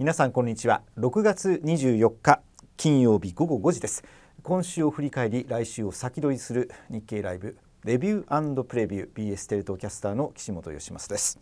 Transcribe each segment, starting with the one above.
皆さんこんにちは6月24日金曜日午後5時です今週を振り返り来週を先取りする日経ライブレビュープレビュー BS テレ東キャスターの岸本義正です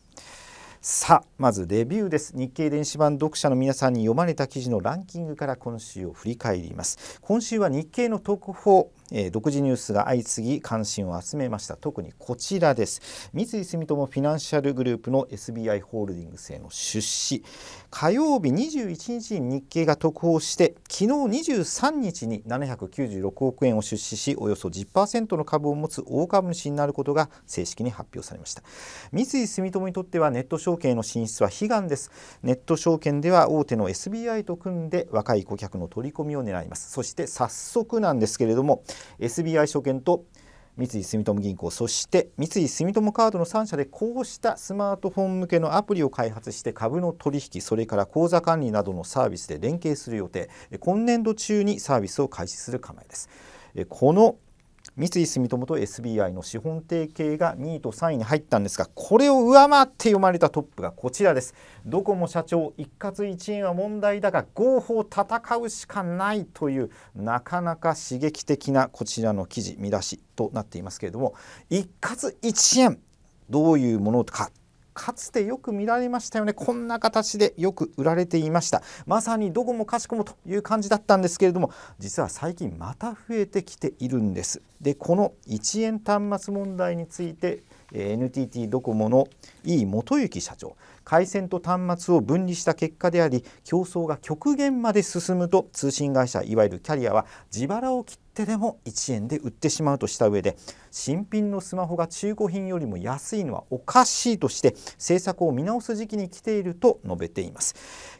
さあまずレビューです日経電子版読者の皆さんに読まれた記事のランキングから今週を振り返ります今週は日経の特報えー、独自ニュースが相次ぎ関心を集めました特にこちらです三井住友フィナンシャルグループの SBI ホールディングスへの出資火曜日21日に日経が特報して昨日23日に796億円を出資しおよそ10%の株を持つ大株主になることが正式に発表されました三井住友にとってはネット証券への進出は悲願ですネット証券では大手の SBI と組んで若い顧客の取り込みを狙いますそして早速なんですけれども SBI 証券と三井住友銀行そして三井住友カードの3社でこうしたスマートフォン向けのアプリを開発して株の取引それから口座管理などのサービスで連携する予定今年度中にサービスを開始する構えです。この三井住友と SBI の資本提携が2位と3位に入ったんですがこれを上回って読まれたトップがこちらですドコモ社長一括一円は問題だが合法戦うしかないというなかなか刺激的なこちらの記事見出しとなっていますけれども一括一円どういうものかかつてよく見られましたよねこんな形でよく売られていましたまさにどこもかしこもという感じだったんですけれども実は最近また増えてきているんですでこの1円端末問題について NTT ドコモの井元幸社長回線と端末を分離した結果であり競争が極限まで進むと通信会社いわゆるキャリアは自腹を切ってでも1円で売ってしまうとした上で新品のスマホが中古品よりも安いのはおかしいとして政策を見直す時期に来ていると述べています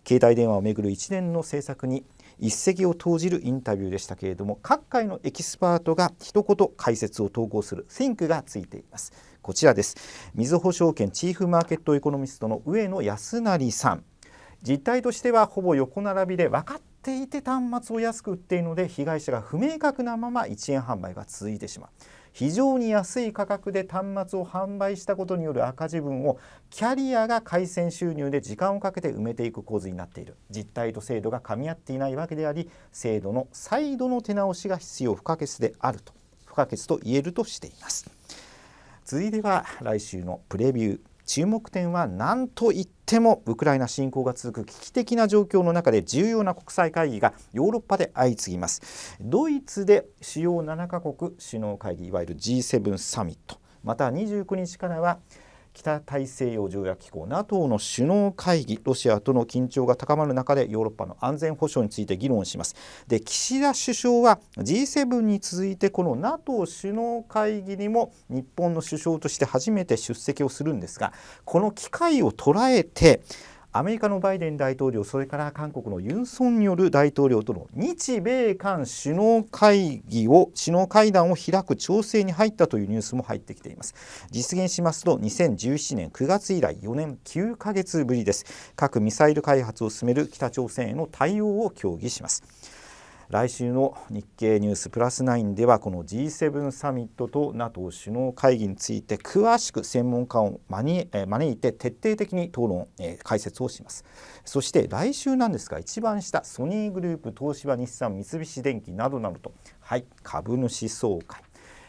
携帯電話をめぐる一年の政策に一石を投じるインタビューでしたけれども各界のエキスパートが一言解説を投稿するシンクがついていますこちらですみずほ証券チーフマーケットエコノミストの上野康成さん実態としてはほぼ横並びで分かっていて端末を安く売っているので被害者が不明確なまま1円販売が続いてしまう非常に安い価格で端末を販売したことによる赤字分をキャリアが回線収入で時間をかけて埋めていく構図になっている実態と制度が噛み合っていないわけであり制度の再度の手直しが必要不可欠であると不可欠と言えるとしています。続いては来週のプレビュー注目点は何といってもウクライナ侵攻が続く危機的な状況の中で重要な国際会議がヨーロッパで相次ぎますドイツで主要7カ国首脳会議いわゆる G7 サミットまた29日からは北大西洋条約機構 NATO の首脳会議ロシアとの緊張が高まる中でヨーロッパの安全保障について議論しますで岸田首相は G7 に続いてこの NATO 首脳会議にも日本の首相として初めて出席をするんですがこの機会を捉えてアメリカのバイデン大統領それから韓国のユン・ソンによる大統領との日米韓首脳会議を首脳会談を開く調整に入ったというニュースも入ってきています実現しますと2017年9月以来4年9ヶ月ぶりです核・ミサイル開発を進める北朝鮮への対応を協議します来週の日経ニュースプラス9ではこの G7 サミットと NATO 首脳会議について詳しく専門家を招いて徹底的に討論、えー、解説をしますそして来週なんですが一番下ソニーグループ東芝日産三菱電機などなどとはい株主総会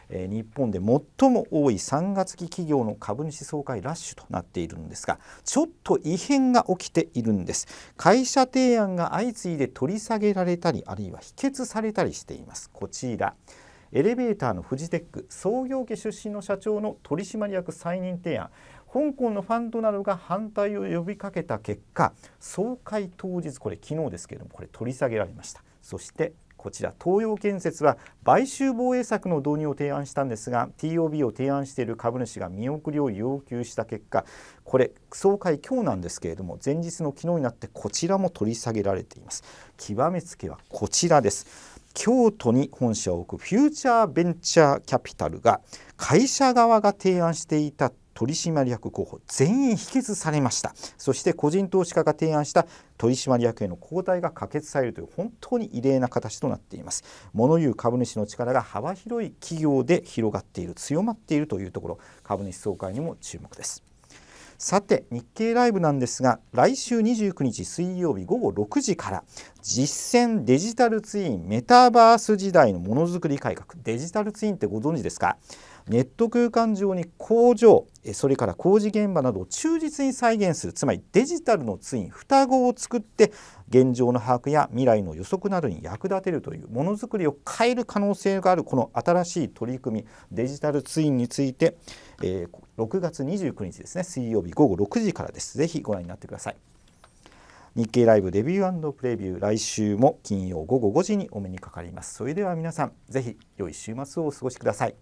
え日本で最も多い3月期企業の株主総会ラッシュとなっているんですがちょっと異変が起きているんです会社提案が相次いで取り下げられたりあるいは否決されたりしていますこちらエレベーターのフジテック創業家出身の社長の取締役再任提案香港のファンドなどが反対を呼びかけた結果総会当日これ昨日ですけれどもこれ取り下げられましたそしてこちら東洋建設は買収防衛策の導入を提案したんですが TOB を提案している株主が見送りを要求した結果これ総会今日なんですけれども前日の昨日になってこちらも取り下げられています極めつけはこちらです京都に本社を置くフューチャーベンチャーキャピタルが会社側が提案していた取締役候補全員否決されましたそして個人投資家が提案した取締役への交代が可決されるという本当に異例な形となっています物言う株主の力が幅広い企業で広がっている強まっているというところ株主総会にも注目ですさて日経ライブなんですが来週29日水曜日午後6時から実践デジタルツインメタバース時代のものづくり改革デジタルツインってご存知ですかネット空間上に工場それから工事現場などを忠実に再現するつまりデジタルのツイン双子を作って現状の把握や未来の予測などに役立てるというものづくりを変える可能性があるこの新しい取り組みデジタルツインについて、え6月29日ですね水曜日午後6時からです。ぜひご覧になってください。日経ライブデビュープレビュー来週も金曜午後5時にお目にかかりますそれでは皆さんぜひ良い週末をお過ごしください